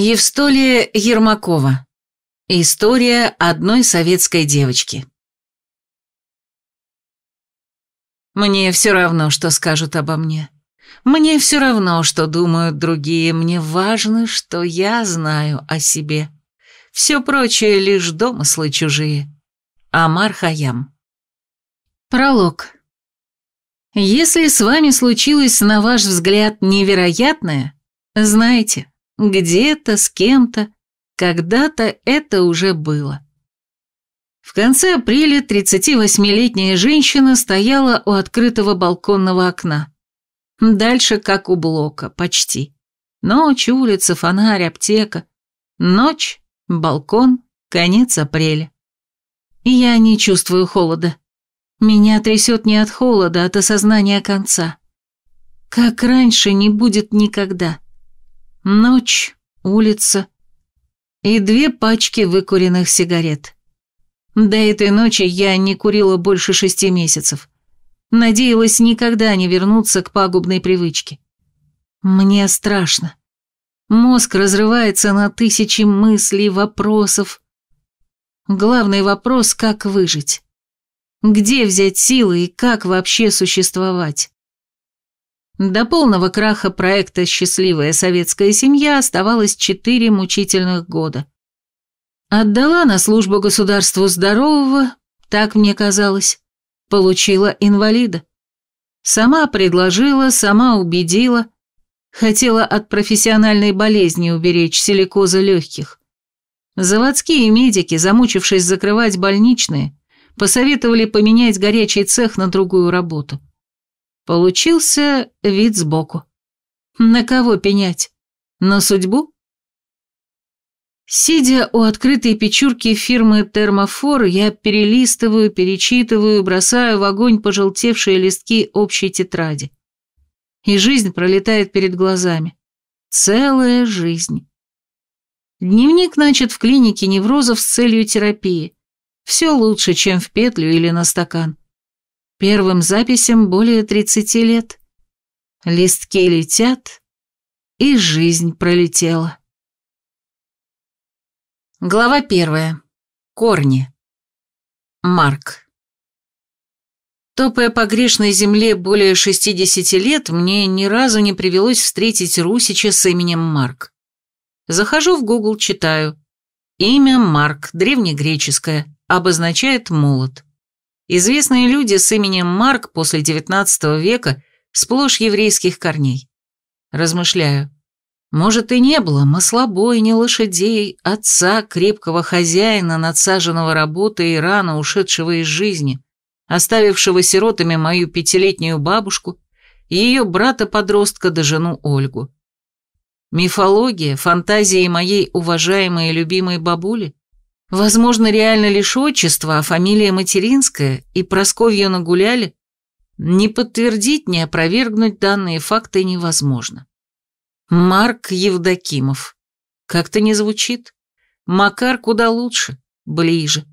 Евстолия Ермакова. История одной советской девочки. Мне все равно, что скажут обо мне. Мне все равно, что думают другие. Мне важно, что я знаю о себе. Все прочее лишь домыслы чужие. Амар Хаям. Пролог. Если с вами случилось, на ваш взгляд, невероятное, знаете. Где-то, с кем-то, когда-то это уже было. В конце апреля 38-летняя женщина стояла у открытого балконного окна. Дальше как у блока, почти. Ночь, улица, фонарь, аптека. Ночь, балкон, конец апреля. Я не чувствую холода. Меня трясет не от холода, а от осознания конца. Как раньше не будет никогда. Ночь, улица и две пачки выкуренных сигарет. До этой ночи я не курила больше шести месяцев. Надеялась никогда не вернуться к пагубной привычке. Мне страшно. Мозг разрывается на тысячи мыслей, вопросов. Главный вопрос – как выжить? Где взять силы и как вообще существовать? До полного краха проекта «Счастливая советская семья» оставалось четыре мучительных года. Отдала на службу государству здорового, так мне казалось, получила инвалида. Сама предложила, сама убедила, хотела от профессиональной болезни уберечь силикоза легких. Заводские медики, замучившись закрывать больничные, посоветовали поменять горячий цех на другую работу – Получился вид сбоку. На кого пенять? На судьбу? Сидя у открытой печурки фирмы «Термофор», я перелистываю, перечитываю, бросаю в огонь пожелтевшие листки общей тетради. И жизнь пролетает перед глазами. Целая жизнь. Дневник начат в клинике неврозов с целью терапии. Все лучше, чем в петлю или на стакан. Первым записям более 30 лет. Листки летят, и жизнь пролетела. Глава первая. Корни. Марк. Топая по грешной земле более 60 лет, мне ни разу не привелось встретить Русича с именем Марк. Захожу в Google, читаю. Имя Марк, древнегреческое, обозначает молот. Известные люди с именем Марк после XIX века сплошь еврейских корней. Размышляю. Может, и не было маслобой, ни лошадей, отца, крепкого хозяина, надсаженного работой и рано ушедшего из жизни, оставившего сиротами мою пятилетнюю бабушку, и ее брата-подростка да жену Ольгу. Мифология, фантазии моей уважаемой и любимой бабули? Возможно, реально лишь отчество, а фамилия материнская, и Просковью нагуляли? Не подтвердить, не опровергнуть данные факты невозможно. Марк Евдокимов. Как-то не звучит. Макар куда лучше, ближе.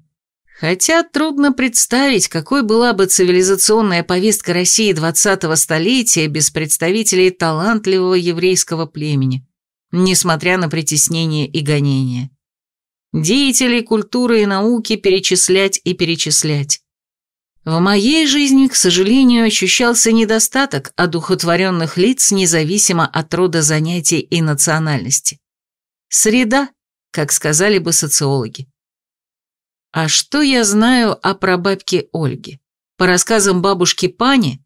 Хотя трудно представить, какой была бы цивилизационная повестка России 20-го столетия без представителей талантливого еврейского племени, несмотря на притеснение и гонения деятелей культуры и науки перечислять и перечислять. В моей жизни, к сожалению, ощущался недостаток одухотворенных лиц независимо от рода занятий и национальности. Среда, как сказали бы социологи. А что я знаю о прабабке Ольге? По рассказам бабушки Пани,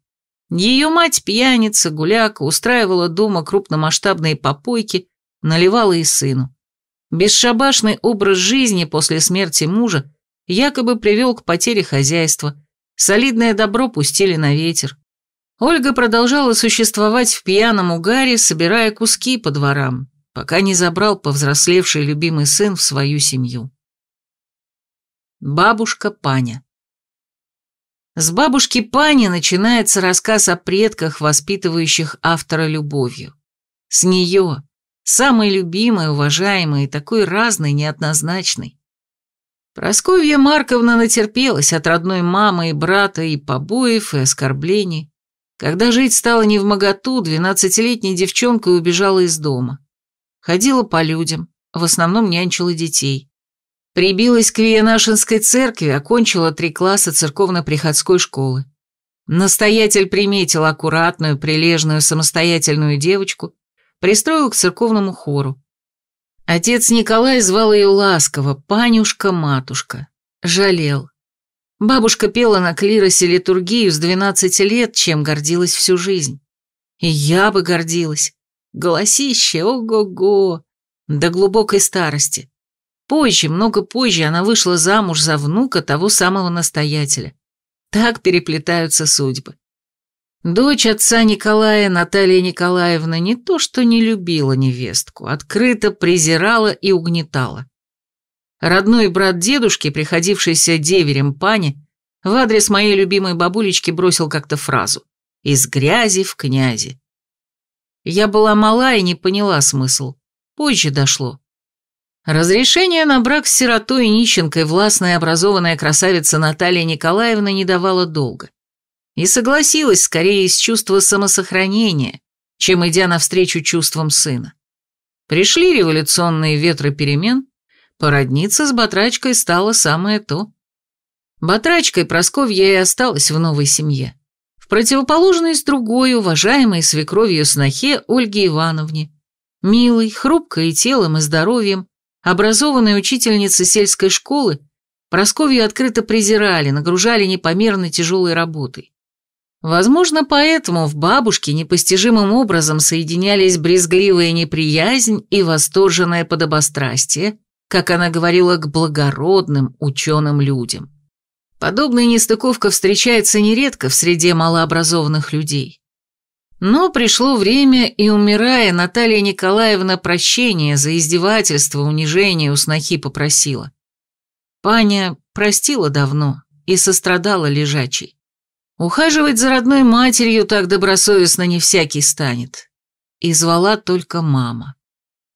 ее мать пьяница, гуляк, устраивала дома крупномасштабные попойки, наливала и сыну. Бесшабашный образ жизни после смерти мужа якобы привел к потере хозяйства, солидное добро пустили на ветер. Ольга продолжала существовать в пьяном угаре, собирая куски по дворам, пока не забрал повзрослевший любимый сын в свою семью. Бабушка Паня С бабушки Пани начинается рассказ о предках, воспитывающих автора любовью. С нее, Самый любимый, уважаемый, такой разный, неоднозначный. Просковья Марковна натерпелась от родной мамы и брата и побоев, и оскорблений. Когда жить стало не в моготу, двенадцатилетняя девчонка убежала из дома. Ходила по людям, в основном нянчила детей. Прибилась к Виенашинской церкви, окончила три класса церковно-приходской школы. Настоятель приметил аккуратную, прилежную, самостоятельную девочку пристроил к церковному хору. Отец Николай звал ее ласково «панюшка-матушка». Жалел. Бабушка пела на клиросе литургию с 12 лет, чем гордилась всю жизнь. И я бы гордилась. Голосище, ого-го, до глубокой старости. Позже, много позже, она вышла замуж за внука того самого настоятеля. Так переплетаются судьбы. Дочь отца Николая, Наталья Николаевна, не то что не любила невестку, открыто презирала и угнетала. Родной брат дедушки, приходившийся деверем пани, в адрес моей любимой бабулечки бросил как-то фразу «из грязи в князи». Я была мала и не поняла смысл. Позже дошло. Разрешение на брак с сиротой и нищенкой властная образованная красавица Наталья Николаевна не давала долго. И согласилась скорее из чувства самосохранения, чем идя навстречу чувствам сына. Пришли революционные ветры перемен, породниться с Батрачкой стало самое то. Батрачкой Просковья и осталась в новой семье. В противоположность другой, уважаемой свекровью снохе Ольге Ивановне, милой, хрупкой телом и здоровьем, образованной учительницы сельской школы, Просковью открыто презирали, нагружали непомерно тяжелой работой. Возможно, поэтому в бабушке непостижимым образом соединялись брезгливая неприязнь и восторженное подобострастие, как она говорила, к благородным ученым людям. Подобная нестыковка встречается нередко в среде малообразованных людей. Но пришло время, и, умирая, Наталья Николаевна прощения за издевательство, унижение у снохи попросила. Паня простила давно и сострадала лежачей. Ухаживать за родной матерью так добросовестно не всякий станет. И звала только мама.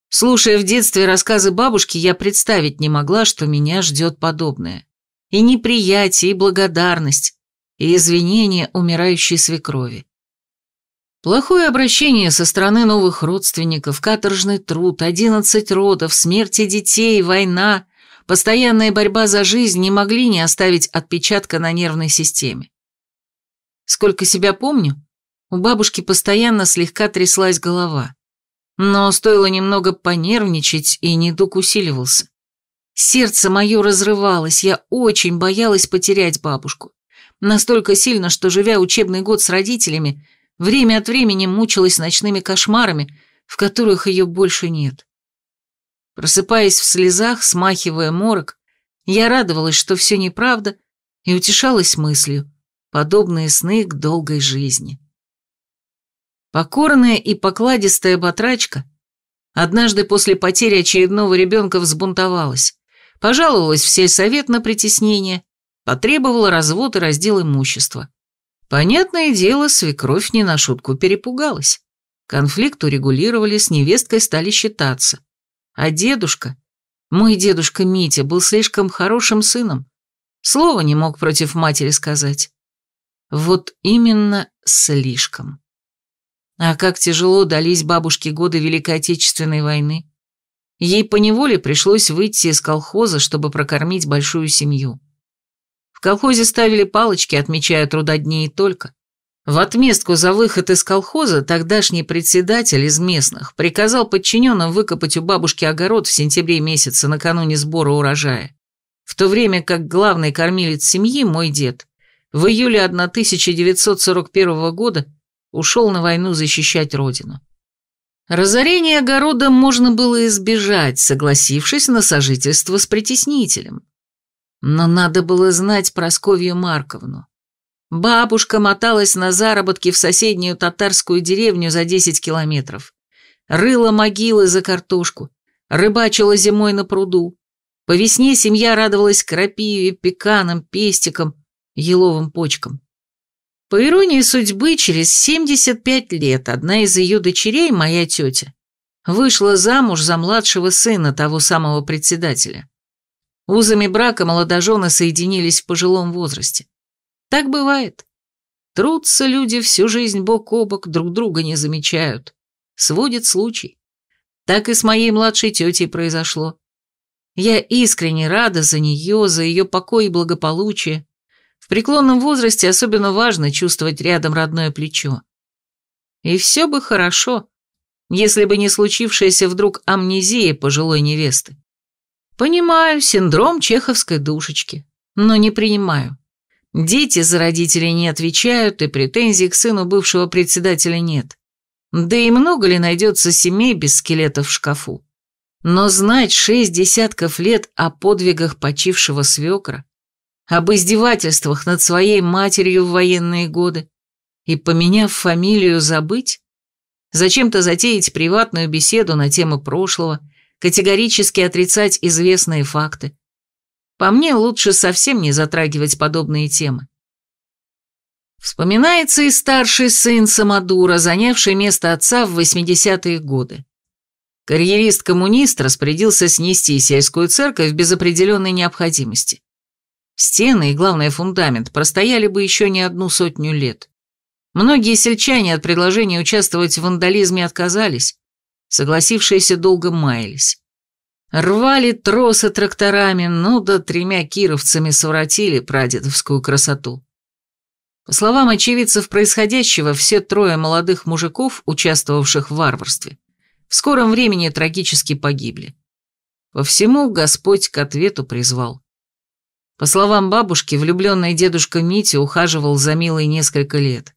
Слушая в детстве рассказы бабушки, я представить не могла, что меня ждет подобное. И неприятие, и благодарность, и извинения умирающей свекрови. Плохое обращение со стороны новых родственников, каторжный труд, одиннадцать родов, смерти детей, война, постоянная борьба за жизнь не могли не оставить отпечатка на нервной системе. Сколько себя помню, у бабушки постоянно слегка тряслась голова. Но стоило немного понервничать, и недуг усиливался. Сердце мое разрывалось, я очень боялась потерять бабушку. Настолько сильно, что, живя учебный год с родителями, время от времени мучилась ночными кошмарами, в которых ее больше нет. Просыпаясь в слезах, смахивая морок, я радовалась, что все неправда, и утешалась мыслью подобные сны к долгой жизни. Покорная и покладистая батрачка однажды после потери очередного ребенка взбунтовалась, пожаловалась в сельсовет на притеснение, потребовала развод и раздел имущества. Понятное дело, свекровь не на шутку перепугалась. Конфликт урегулировали, с невесткой стали считаться. А дедушка, мой дедушка Митя, был слишком хорошим сыном. Слова не мог против матери сказать. Вот именно слишком. А как тяжело дались бабушке годы Великой Отечественной войны. Ей поневоле пришлось выйти из колхоза, чтобы прокормить большую семью. В колхозе ставили палочки, отмечая трудодни и только. В отместку за выход из колхоза тогдашний председатель из местных приказал подчиненным выкопать у бабушки огород в сентябре месяце накануне сбора урожая, в то время как главный кормилец семьи, мой дед, в июле 1941 года ушел на войну защищать родину. Разорение огорода можно было избежать, согласившись на сожительство с притеснителем. Но надо было знать Просковью Марковну. Бабушка моталась на заработки в соседнюю татарскую деревню за 10 километров, рыла могилы за картошку, рыбачила зимой на пруду. По весне семья радовалась крапиве, пеканам, пестикам, еловым почкам. По иронии судьбы, через 75 лет одна из ее дочерей, моя тетя, вышла замуж за младшего сына того самого председателя. Узами брака молодожены соединились в пожилом возрасте. Так бывает. Трутся люди всю жизнь бок о бок, друг друга не замечают. Сводит случай. Так и с моей младшей тетей произошло. Я искренне рада за нее, за ее покой и благополучие. В преклонном возрасте особенно важно чувствовать рядом родное плечо. И все бы хорошо, если бы не случившаяся вдруг амнезия пожилой невесты. Понимаю синдром чеховской душечки, но не принимаю. Дети за родителей не отвечают, и претензий к сыну бывшего председателя нет. Да и много ли найдется семей без скелетов в шкафу? Но знать шесть десятков лет о подвигах почившего свекра, об издевательствах над своей матерью в военные годы и, поменяв фамилию, забыть? Зачем-то затеять приватную беседу на темы прошлого, категорически отрицать известные факты. По мне, лучше совсем не затрагивать подобные темы. Вспоминается и старший сын Самодура, занявший место отца в 80-е годы. Карьерист-коммунист распорядился снести сельскую церковь без определенной необходимости. Стены и, главное, фундамент простояли бы еще не одну сотню лет. Многие сельчане от предложения участвовать в вандализме отказались, согласившиеся долго маялись. Рвали тросы тракторами, но ну да тремя кировцами своротили прадедовскую красоту. По словам очевидцев происходящего, все трое молодых мужиков, участвовавших в варварстве, в скором времени трагически погибли. Во всему Господь к ответу призвал. По словам бабушки, влюбленный дедушка Митя ухаживал за Милой несколько лет.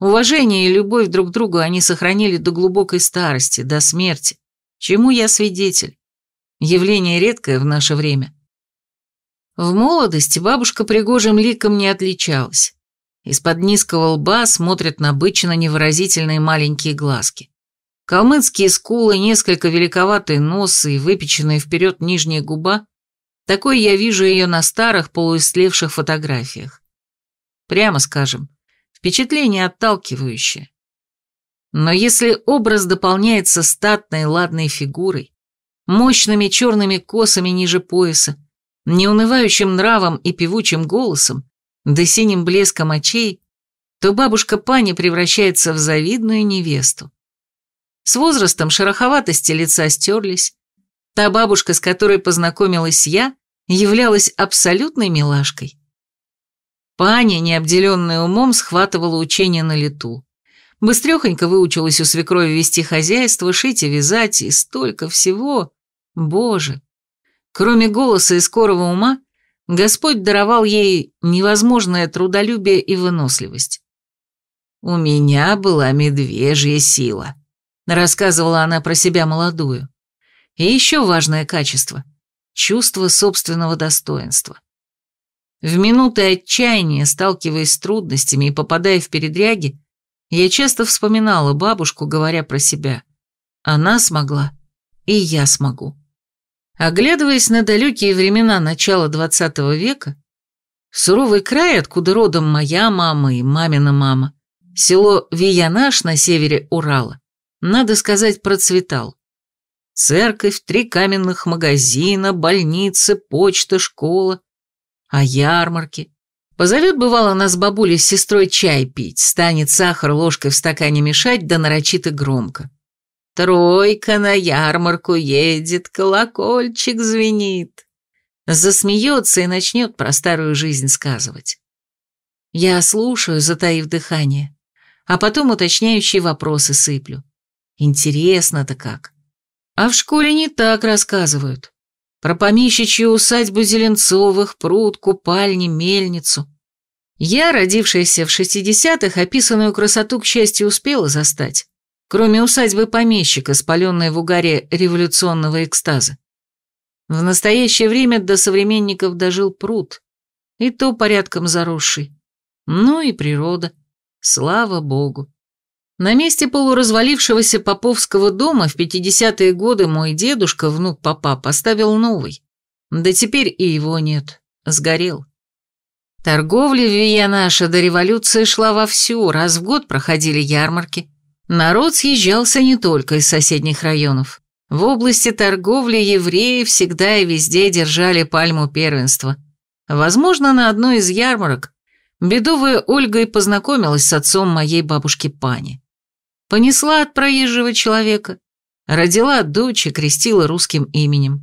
Уважение и любовь друг к другу они сохранили до глубокой старости, до смерти, чему я свидетель. Явление редкое в наше время. В молодости бабушка пригожим ликом не отличалась. Из-под низкого лба смотрят на набычно невыразительные маленькие глазки. Калмыцкие скулы, несколько великоватый нос и выпеченная вперед нижняя губа такой я вижу ее на старых, полуистлевших фотографиях. Прямо скажем, впечатление отталкивающее. Но если образ дополняется статной ладной фигурой, мощными черными косами ниже пояса, неунывающим нравом и певучим голосом, да синим блеском очей, то бабушка Пани превращается в завидную невесту. С возрастом шероховатости лица стерлись, Та бабушка, с которой познакомилась я, являлась абсолютной милашкой. Паня, необделенная умом, схватывала учение на лету. Быстрехонько выучилась у свекрови вести хозяйство, шить и вязать, и столько всего. Боже! Кроме голоса и скорого ума, Господь даровал ей невозможное трудолюбие и выносливость. «У меня была медвежья сила», — рассказывала она про себя молодую. И еще важное качество – чувство собственного достоинства. В минуты отчаяния, сталкиваясь с трудностями и попадая в передряги, я часто вспоминала бабушку, говоря про себя. Она смогла, и я смогу. Оглядываясь на далекие времена начала XX века, суровый край, откуда родом моя мама и мамина мама, село Виянаш на севере Урала, надо сказать, процветал. Церковь, три каменных магазина, больница, почта, школа. А ярмарки? Позовет, бывало, нас бабуля с сестрой чай пить, станет сахар ложкой в стакане мешать, да нарочито громко. Тройка на ярмарку едет, колокольчик звенит. Засмеется и начнет про старую жизнь сказывать. Я слушаю, затаив дыхание, а потом уточняющие вопросы сыплю. Интересно-то как. А в школе не так рассказывают. Про помещичью усадьбу Зеленцовых, пруд, купальни, мельницу. Я, родившаяся в 60-х, описанную красоту, к счастью, успела застать. Кроме усадьбы помещика, спаленной в угаре революционного экстаза. В настоящее время до современников дожил пруд, и то порядком заросший. Ну и природа, слава богу. На месте полуразвалившегося поповского дома в 50-е годы мой дедушка, внук папа, поставил новый. Да теперь и его нет. Сгорел. Торговля в Виянаша до революции шла вовсю, раз в год проходили ярмарки. Народ съезжался не только из соседних районов. В области торговли евреи всегда и везде держали пальму первенства. Возможно, на одной из ярмарок бедовая Ольга и познакомилась с отцом моей бабушки Пани. Понесла от проезжего человека. Родила дочь и крестила русским именем.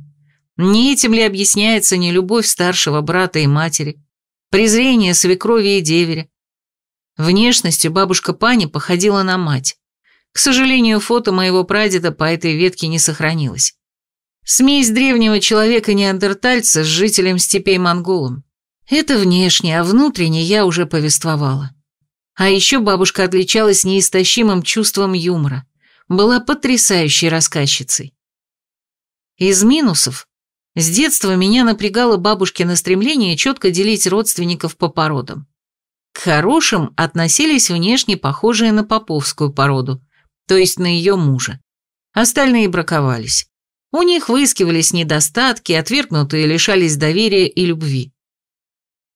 Не этим ли объясняется не любовь старшего брата и матери, презрение свекрови и деверя? Внешностью бабушка Пани походила на мать. К сожалению, фото моего прадеда по этой ветке не сохранилось. Смесь древнего человека-неандертальца с жителем степей монголом. Это внешне, а внутренне я уже повествовала. А еще бабушка отличалась неистощимым чувством юмора, была потрясающей рассказчицей. Из минусов. С детства меня напрягало бабушкино стремление четко делить родственников по породам. К хорошим относились внешне похожие на поповскую породу, то есть на ее мужа. Остальные браковались. У них выискивались недостатки, отвергнутые лишались доверия и любви.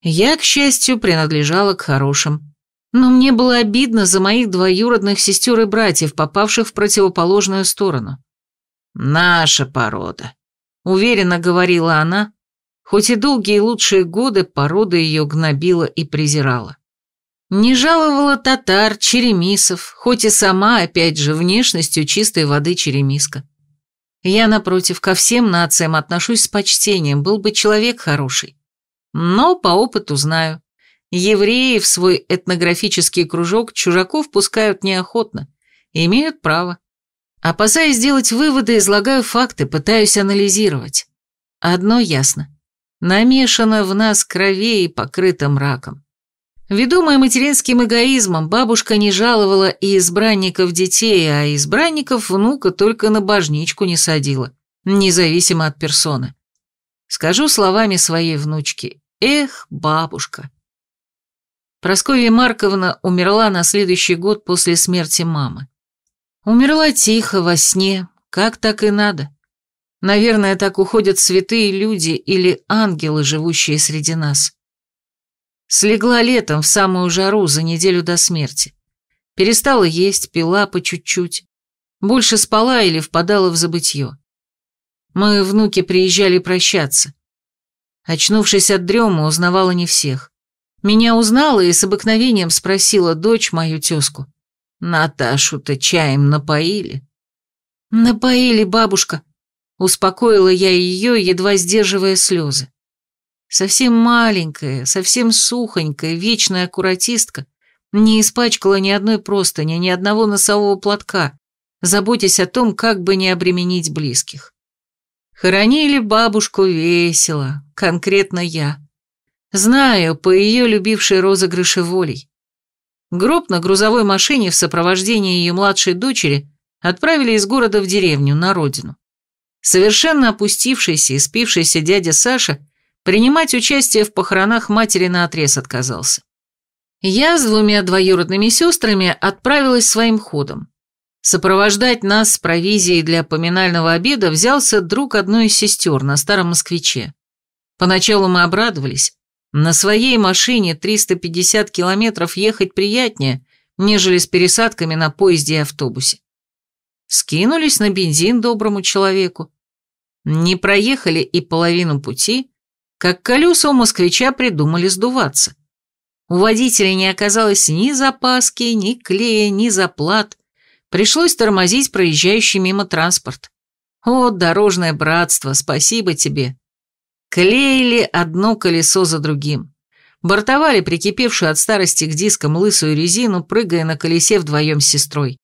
Я, к счастью, принадлежала к хорошим. Но мне было обидно за моих двоюродных сестер и братьев, попавших в противоположную сторону. «Наша порода», — уверенно говорила она, хоть и долгие лучшие годы порода ее гнобила и презирала. Не жаловала татар, черемисов, хоть и сама, опять же, внешностью чистой воды черемиска. Я, напротив, ко всем нациям отношусь с почтением, был бы человек хороший. Но по опыту знаю, Евреи в свой этнографический кружок чужаков пускают неохотно, имеют право. Опасаясь делать выводы, излагаю факты, пытаюсь анализировать. Одно ясно. Намешано в нас крови и покрыто мраком. Ведомая материнским эгоизмом, бабушка не жаловала и избранников детей, а избранников внука только на божничку не садила, независимо от персоны. Скажу словами своей внучки. «Эх, бабушка!» Прасковья Марковна умерла на следующий год после смерти мамы. Умерла тихо, во сне, как так и надо. Наверное, так уходят святые люди или ангелы, живущие среди нас. Слегла летом в самую жару за неделю до смерти. Перестала есть, пила по чуть-чуть. Больше спала или впадала в забытье. Мы, внуки, приезжали прощаться. Очнувшись от дрема, узнавала не всех. Меня узнала и с обыкновением спросила дочь мою тезку. «Наташу-то чаем напоили?» «Напоили, бабушка», — успокоила я ее, едва сдерживая слезы. Совсем маленькая, совсем сухонькая, вечная аккуратистка не испачкала ни одной простыни, ни одного носового платка, заботясь о том, как бы не обременить близких. Хоронили бабушку весело, конкретно я. Знаю, по ее любившей розыгрыши волей. Гроб на грузовой машине в сопровождении ее младшей дочери отправили из города в деревню, на родину. Совершенно опустившийся и спившийся дядя Саша принимать участие в похоронах матери наотрез отказался. Я с двумя двоюродными сестрами отправилась своим ходом. Сопровождать нас с провизией для поминального обеда взялся друг одной из сестер на старом москвиче. Поначалу мы обрадовались, на своей машине 350 километров ехать приятнее, нежели с пересадками на поезде и автобусе. Скинулись на бензин доброму человеку. Не проехали и половину пути, как колеса у москвича придумали сдуваться. У водителя не оказалось ни запаски, ни клея, ни заплат. Пришлось тормозить проезжающий мимо транспорт. О, дорожное братство, спасибо тебе. Клеили одно колесо за другим. Бортовали прикипевшую от старости к дискам лысую резину, прыгая на колесе вдвоем с сестрой.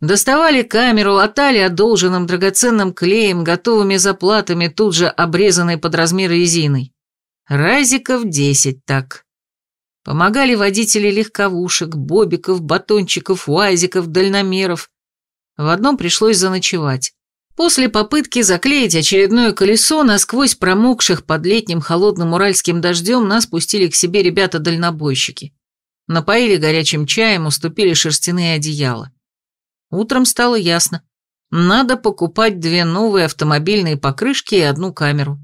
Доставали камеру, латали одолженным драгоценным клеем, готовыми заплатами, тут же обрезанной под размер резиной. Разиков десять так. Помогали водители легковушек, бобиков, батончиков, уазиков, дальномеров. В одном пришлось заночевать. После попытки заклеить очередное колесо, насквозь промокших под летним холодным уральским дождем, нас пустили к себе ребята-дальнобойщики. Напоили горячим чаем, уступили шерстяные одеяла. Утром стало ясно. Надо покупать две новые автомобильные покрышки и одну камеру.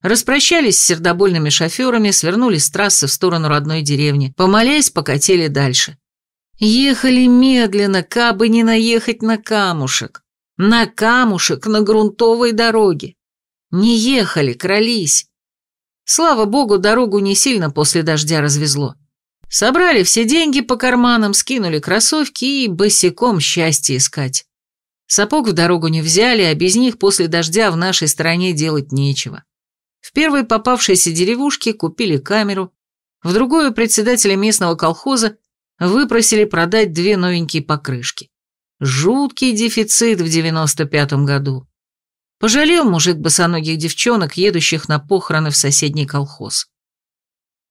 Распрощались с сердобольными шоферами, свернули с трассы в сторону родной деревни, помолясь, покатили дальше. Ехали медленно, кабы не наехать на камушек. На камушек, на грунтовой дороге. Не ехали, крались. Слава богу, дорогу не сильно после дождя развезло. Собрали все деньги по карманам, скинули кроссовки и босиком счастье искать. Сапог в дорогу не взяли, а без них после дождя в нашей стране делать нечего. В первой попавшейся деревушке купили камеру, в другую председателя местного колхоза выпросили продать две новенькие покрышки. Жуткий дефицит в девяносто пятом году. Пожалел мужик босоногих девчонок, едущих на похороны в соседний колхоз.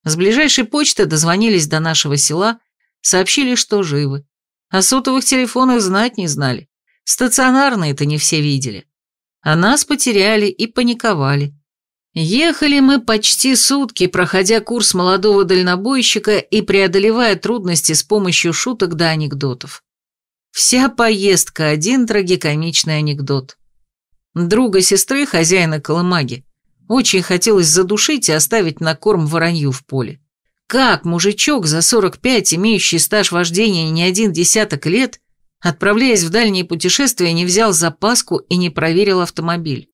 С ближайшей почты дозвонились до нашего села, сообщили, что живы. О сотовых телефонах знать не знали. Стационарные-то не все видели. А нас потеряли и паниковали. Ехали мы почти сутки, проходя курс молодого дальнобойщика и преодолевая трудности с помощью шуток да анекдотов. Вся поездка – один трагикомичный анекдот. Друга сестры, хозяина колымаги, очень хотелось задушить и оставить на корм воронью в поле. Как мужичок за 45, имеющий стаж вождения не один десяток лет, отправляясь в дальние путешествия, не взял запаску и не проверил автомобиль?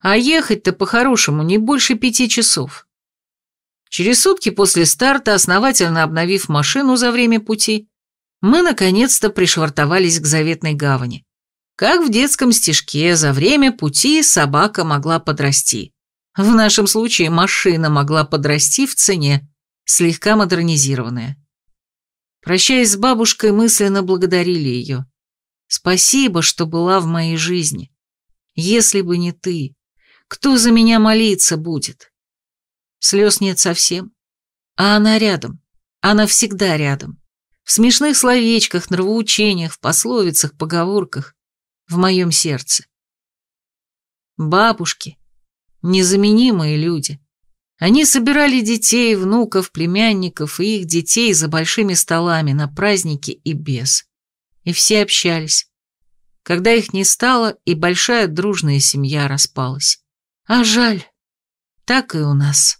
А ехать-то по-хорошему не больше пяти часов. Через сутки после старта, основательно обновив машину за время пути, мы наконец-то пришвартовались к заветной гавани. Как в детском стишке, за время пути собака могла подрасти. В нашем случае машина могла подрасти в цене, слегка модернизированная. Прощаясь с бабушкой, мысленно благодарили ее. Спасибо, что была в моей жизни. Если бы не ты, кто за меня молиться будет? Слез нет совсем. А она рядом. Она всегда рядом. В смешных словечках, нравоучениях, в пословицах, поговорках. В моем сердце. Бабушки. Незаменимые люди. Они собирали детей, внуков, племянников и их детей за большими столами на праздники и без. И все общались. Когда их не стало, и большая дружная семья распалась. А жаль. Так и у нас.